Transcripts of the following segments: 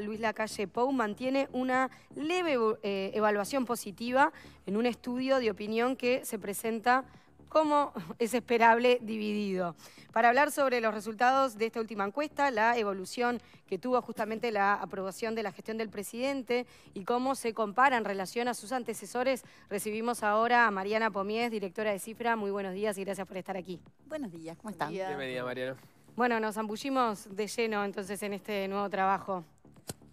Luis Lacalle Pou mantiene una leve eh, evaluación positiva en un estudio de opinión que se presenta como es esperable, dividido. Para hablar sobre los resultados de esta última encuesta, la evolución que tuvo justamente la aprobación de la gestión del presidente y cómo se compara en relación a sus antecesores, recibimos ahora a Mariana Pomies, directora de Cifra. Muy buenos días y gracias por estar aquí. Buenos días, ¿cómo están? Bienvenida, Mariana. Bueno, nos ambullimos de lleno entonces en este nuevo trabajo.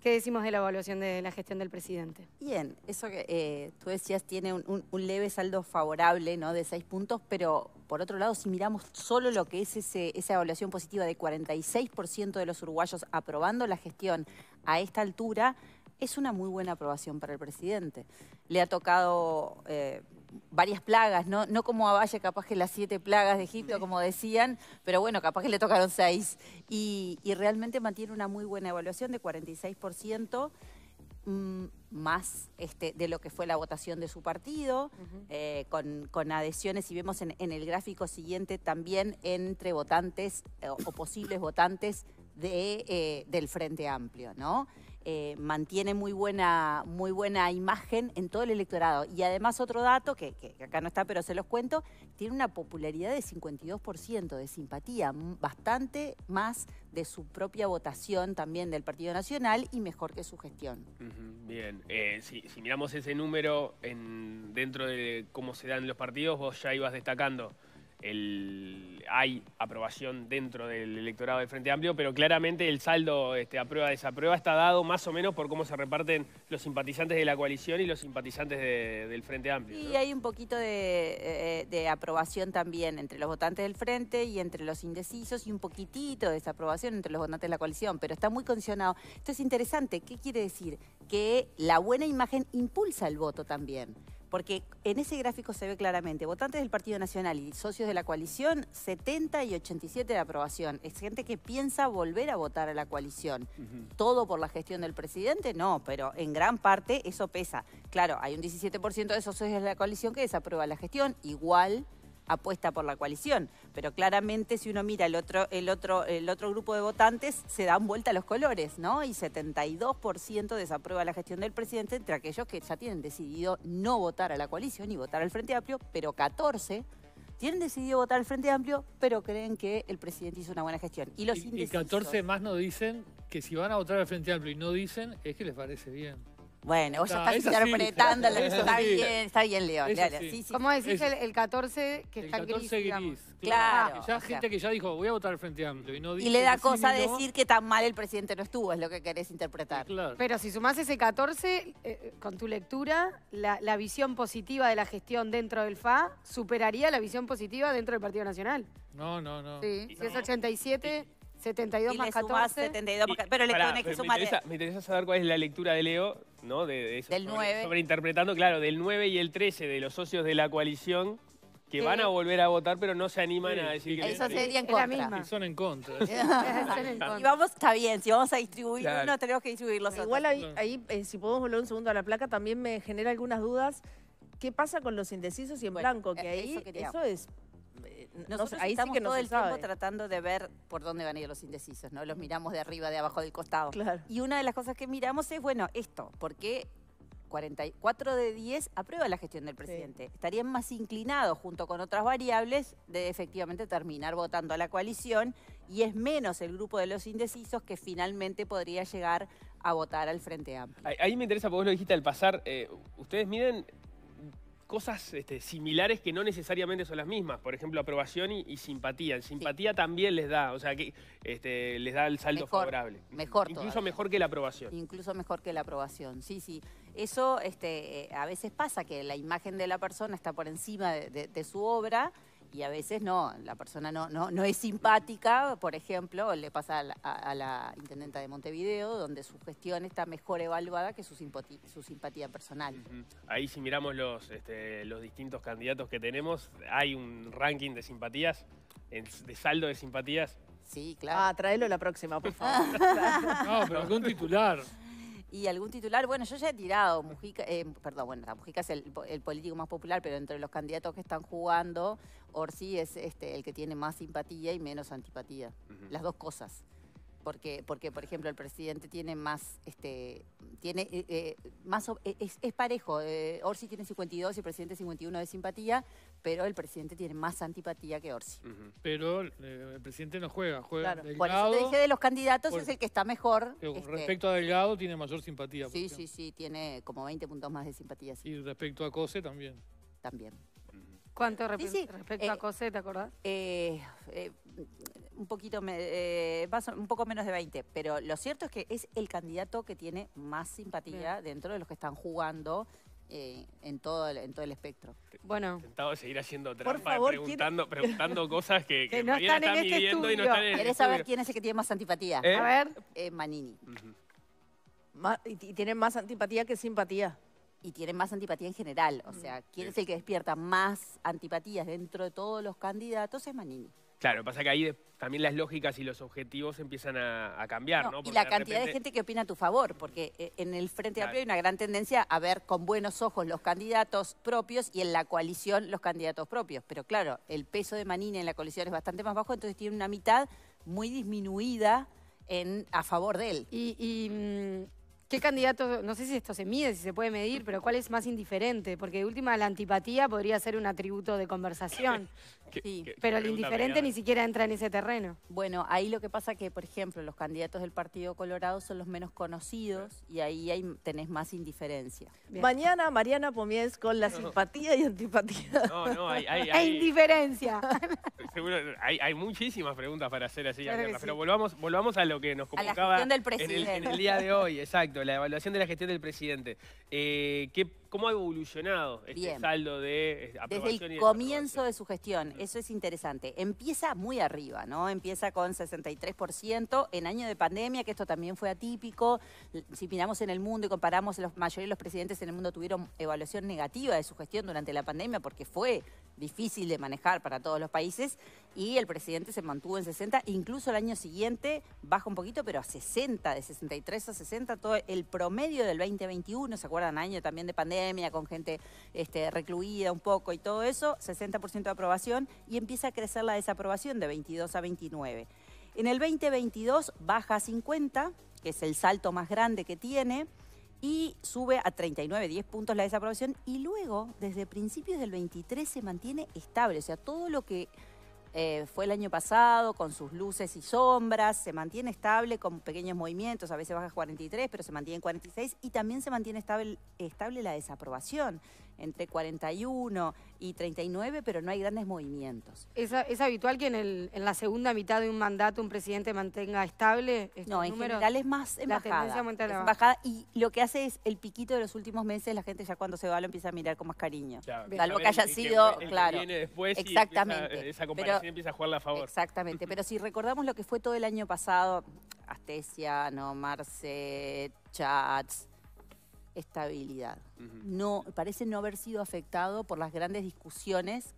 ¿Qué decimos de la evaluación de la gestión del presidente? Bien, eso que eh, tú decías tiene un, leve saldo favorable ¿no? de seis puntos, pero por otro lado, si miramos solo lo que es esa evaluación positiva de 46% de los uruguayos aprobando la gestión a esta altura, es una muy buena aprobación para el presidente. Le ha tocado... Eh, varias plagas, ¿no? No como a Valle, capaz que las siete plagas de Egipto, como decían, pero bueno, capaz que le tocaron seis. Y, realmente mantiene una muy buena evaluación de 46%. Mm, más este, de lo que fue la votación de su partido, eh, con, adhesiones, y vemos en, el gráfico siguiente también entre votantes eh, o posibles votantes de, eh, del Frente Amplio, ¿no? Eh, mantiene muy buena, muy buena imagen en todo el electorado. Y además otro dato, que, acá no está, pero se los cuento, tiene una popularidad de 52% de simpatía, bastante más de su propia votación también del Partido Nacional y mejor que su gestión. bien, eh, si, miramos ese número en, dentro de cómo se dan los partidos, vos ya ibas destacando el hay aprobación dentro del electorado del Frente Amplio, pero claramente el saldo este, a prueba desaprueba está dado más o menos por cómo se reparten los simpatizantes de la coalición y los simpatizantes del Frente Amplio. Y hay un poquito eh, de, aprobación también entre los votantes del Frente y entre los indecisos y un poquitito de desaprobación entre los votantes de la coalición, pero está muy condicionado. Esto es interesante. ¿Qué quiere decir? Que la buena imagen impulsa el voto también. Porque en ese gráfico se ve claramente, votantes del Partido Nacional y socios de la coalición, 70 y 87 de aprobación. Es gente que piensa volver a votar a la coalición. ¿Todo por la gestión del presidente? No, pero en gran parte eso pesa. Claro, hay un 17% de socios de la coalición que desaprueba la gestión, igual apuesta por la coalición. Pero claramente si uno mira el otro, el otro, el otro grupo de votantes, se dan vuelta los colores, ¿no? Y 72% desaprueba la gestión del presidente entre aquellos que ya tienen decidido no votar a la coalición y votar al Frente Amplio, pero 14 tienen decidido votar al Frente Amplio, pero creen que el presidente hizo una buena gestión. Y los 14 más no dicen que si van a votar al Frente Amplio y no dicen, es que les parece bien. Bueno, vos ya estás interpretando interpretando, está bien, está bien, León. ¿Cómo decís el, 14 que está 14 gris. Ah, claro, Ya hay gente que ya dijo, voy a votar al Frente Amplio. Y, no Y le da cosa decir que tan mal el presidente no estuvo, es lo que querés interpretar. Pero si sumás ese 14, eh, con tu lectura, la, visión positiva de la gestión dentro del FA superaría la visión positiva dentro del Partido Nacional. No, no, no. Sí, si es 87, 72 y más 14. 72 más Pero le tienes que sumar. Me interesa, eh. me interesa, saber cuál es la lectura de Leo, ¿no? De, del sobre, 9. Sobreinterpretando, claro, del 9 y el 13 de los socios de la coalición que van a volver a votar, pero no se animan a decir que... Eso sería en contra. misma. son en contra. y vamos, está bien, si vamos a distribuir uno, tenemos que distribuir los otros. Igual ahí, eh, si podemos volver un segundo a la placa, también me genera algunas dudas. ¿Qué pasa con los indecisos y en blanco? Que eh, ahí eso es nosotros estamos todo el tiempo tratando de ver por dónde van a ir los indecisos, ¿no? Los miramos de arriba, de abajo, del costado. Y una de las cosas que miramos es, bueno, esto, ¿por qué 44 de 10 aprueba la gestión del presidente. Estarían más inclinados, junto con otras variables, de efectivamente terminar votando a la coalición y es menos el grupo de los indecisos que finalmente podría llegar a votar al Frente Amplio. Ahí, me interesa, porque vos lo dijiste al pasar, eh, ustedes miren cosas este, similares que no necesariamente son las mismas. Por ejemplo, aprobación y, simpatía. La simpatía también les da, o sea, que este, les da el saldo favorable. Mejor Incluso mejor que la aprobación. Incluso mejor que la aprobación, sí, sí. Eso este, eh, a veces pasa, que la imagen de la persona está por encima de su obra y a veces no, la persona no, no, no es simpática, por ejemplo, le pasa a la, intendenta de Montevideo, donde su gestión está mejor evaluada que su, simpatía, su simpatía personal. Ahí si miramos los, este, los distintos candidatos que tenemos, hay un ranking de simpatías, de saldo de simpatías. Sí, claro. Ah, tráelo la próxima, por favor. no, pero con titular y algún titular. Bueno, yo ya he tirado Mujica, eh, perdón, bueno, Mujica es el, político más popular, pero entre los candidatos que están jugando, Orsi es este, el que tiene más simpatía y menos antipatía. Las dos cosas. Porque, porque, por ejemplo, el presidente tiene más, este, tiene, eh, eh, más, e, es, parejo. Orsi tiene 52 y el presidente 51 de simpatía, pero el presidente tiene más antipatía que Orsi. Pero eh, el presidente no juega, juega Delgado. Por eso te dije de los candidatos es el que está mejor. Eh, este, respecto a Delgado tiene mayor simpatía. Sí, sí, sí, tiene como 20 puntos más de simpatía. Y respecto a Cose también. También. ¿Cuánto respecto a eh, Cose, te acordás? un poquito me, un poco menos de 20, pero lo cierto es que es el candidato que tiene más simpatía dentro de los que están jugando eh, en, todo el, en todo el espectro. Bueno. seguir haciendo Por preguntando, preguntando cosas que, no este están en este estudio. quieres saber quién es el que tiene más antipatía? A ¿Eh? ver. Eh, Manini. y tiene más antipatía que simpatía. Y tiene más antipatía en general. O sea, ¿quién es el que despierta más antipatías dentro de todos los candidatos? Es Manini. Claro, pasa que ahí también las lógicas y los objetivos empiezan a, cambiar, ¿no? Y la cantidad de gente que opina a tu favor, porque eh, en el Frente Amplio hay una gran tendencia a ver con buenos ojos los candidatos propios y en la coalición los candidatos propios. Pero claro, el peso de manina en la coalición es bastante más bajo, entonces tiene una mitad muy disminuida en, a favor de él. y mm, ¿Qué candidato, no sé si esto se mide, si se puede medir, pero cuál es más indiferente? Porque de última la antipatía podría ser un atributo de conversación. sí. pero el indiferente ni siquiera entra en ese terreno. Bueno, ahí lo que pasa es que, por ejemplo, los candidatos del Partido Colorado son los menos conocidos y ahí hay, tenés más indiferencia. Mañana Mariana Pomies con la simpatía y antipatía. No, no, hay... hay, e indiferencia. Seguro, hay, muchísimas preguntas para hacer así, pero volvamos, volvamos a lo que nos comunicaba... a la del presidente. en el día de hoy, exacto la evaluación de la gestión del presidente. Eh, ¿Cómo ha evolucionado este saldo de aprobación? Eh, Desde el comienzo de su gestión, eso es interesante. Empieza muy arriba, ¿no? Empieza con 63% en año de pandemia, que esto también fue atípico. Si miramos en el mundo y comparamos, la mayoría de los presidentes en el mundo tuvieron evaluación negativa de su gestión durante la pandemia porque fue difícil de manejar para todos los países y el presidente se mantuvo en 60, incluso el año siguiente baja un poquito, pero a 60, de 63 a 60, todo el promedio del 2021, ¿se acuerdan? Año también de pandemia con gente este, recluida un poco y todo eso, 60% de aprobación y empieza a crecer la desaprobación de 22 a 29. En el 2022 baja a 50, que es el salto más grande que tiene, y sube a 39, 10 puntos la desaprobación, y luego, desde principios del 23, se mantiene estable. O sea, todo lo que eh, fue el año pasado, con sus luces y sombras, se mantiene estable con pequeños movimientos, a veces baja 43, pero se mantiene en 46, y también se mantiene estable, estable la desaprobación entre 41 y 39, pero no hay grandes movimientos. ¿Es, habitual que en, la segunda mitad de un mandato un presidente mantenga estable? no, en general es más embajada. y lo que hace es el piquito de los últimos meses, la gente ya cuando se va lo empieza a mirar con más cariño. Claro, Salvo que haya sido, claro. viene después exactamente. esa comparación empieza a jugarla a favor. Exactamente, pero si recordamos lo que fue todo el año pasado, Astesia, no, Marce, Chats, estabilidad. no, parece no haber sido afectado por las grandes discusiones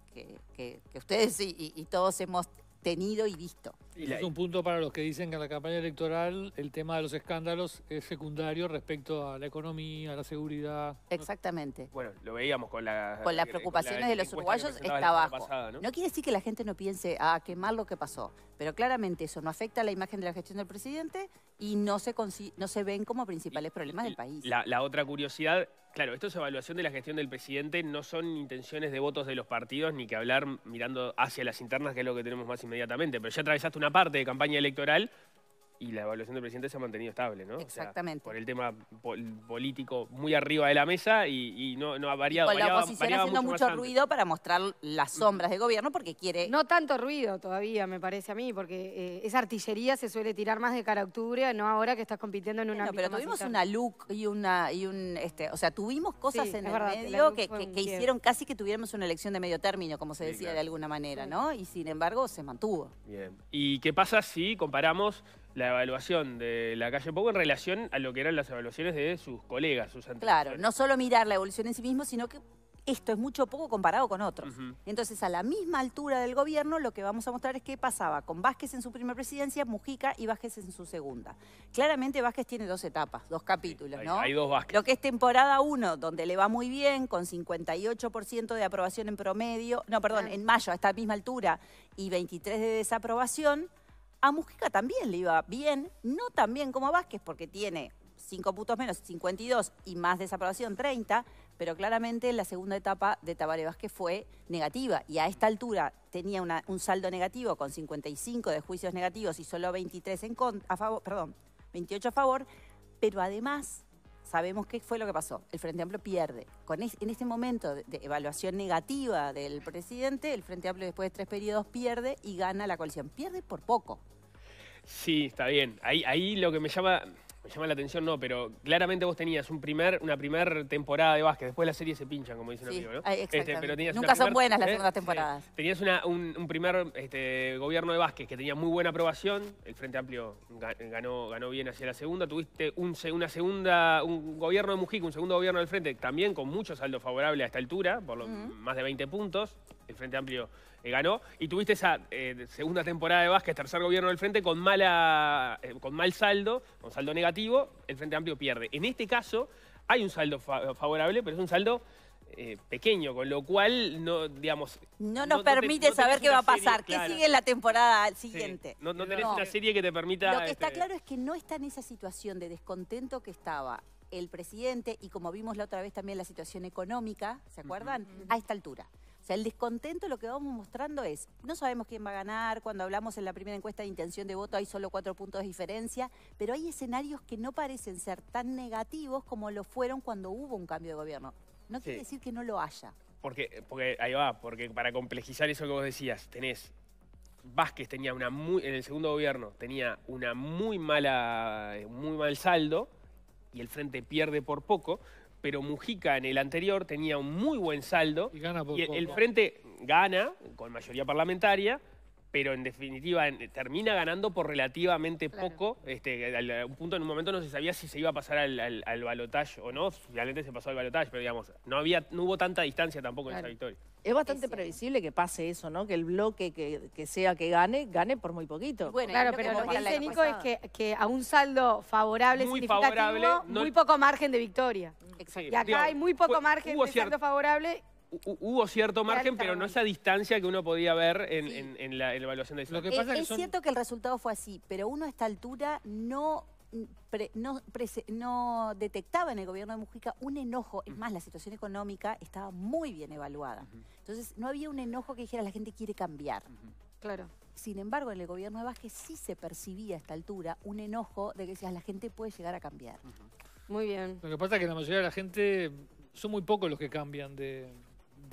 que, ustedes y, todos hemos tenido y visto. Y es un punto para los que dicen que en la campaña electoral el tema de los escándalos es secundario respecto a la economía, a la seguridad. Exactamente. Bueno, lo veíamos con, las preocupaciones de los uruguayos está abajo ¿no? quiere decir que la gente no piense, a ah, qué lo que pasó, pero claramente eso no afecta a la imagen de la gestión del presidente y no se, no se ven como principales problemas del país. La, la, otra curiosidad, claro, esto es evaluación de la gestión del presidente, no son intenciones de votos de los partidos, ni que hablar mirando hacia las internas, que es lo que tenemos más inmediatamente, pero ya atravesaste una parte de campaña electoral y la evaluación del presidente se ha mantenido estable, ¿no? Exactamente. por el tema político muy arriba de la mesa y, no, ha variado. Con la oposición haciendo mucho, ruido para mostrar las sombras de gobierno porque quiere... No tanto ruido todavía, me parece a mí, porque eh, esa artillería se suele tirar más de cara a octubre, no ahora que estás compitiendo en una... No, pero tuvimos una look y una... Y un, este, o sea, tuvimos cosas en el medio que, hicieron casi que tuviéramos una elección de medio término, como se decía de alguna manera, ¿no? Y sin embargo se mantuvo. Bien. ¿Y qué pasa si comparamos la evaluación de la calle Poco en relación a lo que eran las evaluaciones de sus colegas, sus Claro, no solo mirar la evolución en sí mismo, sino que esto es mucho poco comparado con otros. Entonces, a la misma altura del gobierno, lo que vamos a mostrar es qué pasaba con Vázquez en su primera presidencia, Mujica y Vázquez en su segunda. Claramente Vázquez tiene dos etapas, dos capítulos, ¿no? Hay dos Vázquez. Lo que es temporada 1, donde le va muy bien, con 58% de aprobación en promedio, no, perdón, en mayo a esta misma altura, y 23 de desaprobación. A Mujica también le iba bien, no tan bien como a Vázquez, porque tiene 5 puntos menos, 52, y más desaprobación, 30, pero claramente la segunda etapa de Tabaré Vázquez fue negativa, y a esta altura tenía un saldo negativo con 55 de juicios negativos y solo 23 en contra, a favor, perdón, 28 a favor, pero además sabemos qué fue lo que pasó. El Frente Amplio pierde. en este momento de, evaluación negativa del presidente, el Frente Amplio después de tres periodos pierde y gana la coalición. Pierde por poco. Sí, está bien. Ahí, ahí lo que me llama, llama la atención, no, pero claramente vos tenías un primer, una primera temporada de básquet. Después las series se pinchan, como dicen los amigos, ¿no? Este, Nunca son buenas las ¿eh? segundas temporadas. Tenías un, primer este, gobierno de básquet que tenía muy buena aprobación. El Frente Amplio ganó, ganó bien hacia la segunda. Tuviste un, una segunda, un gobierno de Mujica, un segundo gobierno del Frente, también con mucho saldo favorable a esta altura, por más de 20 puntos el Frente Amplio eh, ganó. Y tuviste esa eh, segunda temporada de Vázquez, tercer gobierno del Frente, con, mala, eh, con mal saldo, con saldo negativo, el Frente Amplio pierde. En este caso hay un saldo favorable, pero es un saldo pequeño, con lo cual no, digamos. No nos permite saber qué va a pasar, qué sigue en la temporada siguiente. No, tenés una serie que te permita. Lo que está este, claro es que no está en esa situación de descontento que estaba el presidente y como vimos la otra vez también la situación económica, ¿se acuerdan? A esta altura. O sea, el descontento lo que vamos mostrando es, no sabemos quién va a ganar, cuando hablamos en la primera encuesta de intención de voto hay solo cuatro puntos de diferencia, pero hay escenarios que no parecen ser tan negativos como lo fueron cuando hubo un cambio de gobierno. No quiere decir que no lo haya. Porque, porque ahí va, porque para complejizar eso que vos decías, tenés Vázquez tenía una muy, en el segundo gobierno tenía una muy mala, eh, muy mal saldo y el frente pierde por poco, pero Mujica en el anterior tenía un muy buen saldo. Y el frente gana con mayoría parlamentaria, pero en definitiva termina ganando por relativamente poco. Este, a punto en un momento no se sabía si se iba a pasar al, al, balotaje o no. Finalmente se pasó al balotaje, pero digamos, no, había, no hubo tanta distancia tampoco en esa victoria. Es bastante previsible que pase eso, ¿no? Que el bloque que, sea que gane, gane por muy poquito. Bueno, claro, pero lo que dice Nico es que, que, a un saldo favorable muy significativo, muy poco margen de victoria. y acá hay muy poco margen de saldo favorable hubo cierto margen, pero no esa distancia que uno podía ver en, la, evaluación de Lo que pasa es, cierto que el resultado fue así, pero uno a esta altura no... no, detectaba en el gobierno de Mujica un enojo, es más, la situación económica estaba muy bien evaluada. Entonces, no había un enojo que dijera la gente quiere cambiar. Claro. Sin embargo, en el gobierno de Vázquez sí se percibía a esta altura un enojo de que decías, la gente puede llegar a cambiar. Muy bien. Lo que pasa es que la mayoría de la gente son muy pocos los que cambian de...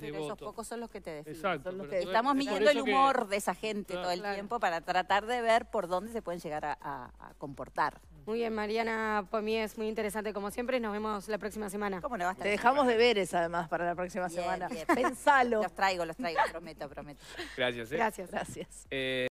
Este esos pocos son los que te defienden. Estamos midiendo el humor de esa gente todo el tiempo para tratar de ver por dónde se pueden llegar a, comportar. Muy bien, Mariana mí es muy interesante como siempre. Nos vemos la próxima semana. Te dejamos de deberes además para la próxima semana. Pensalo. Los traigo, los traigo, prometo, prometo. Gracias. ¿eh? Gracias. Gracias. Eh,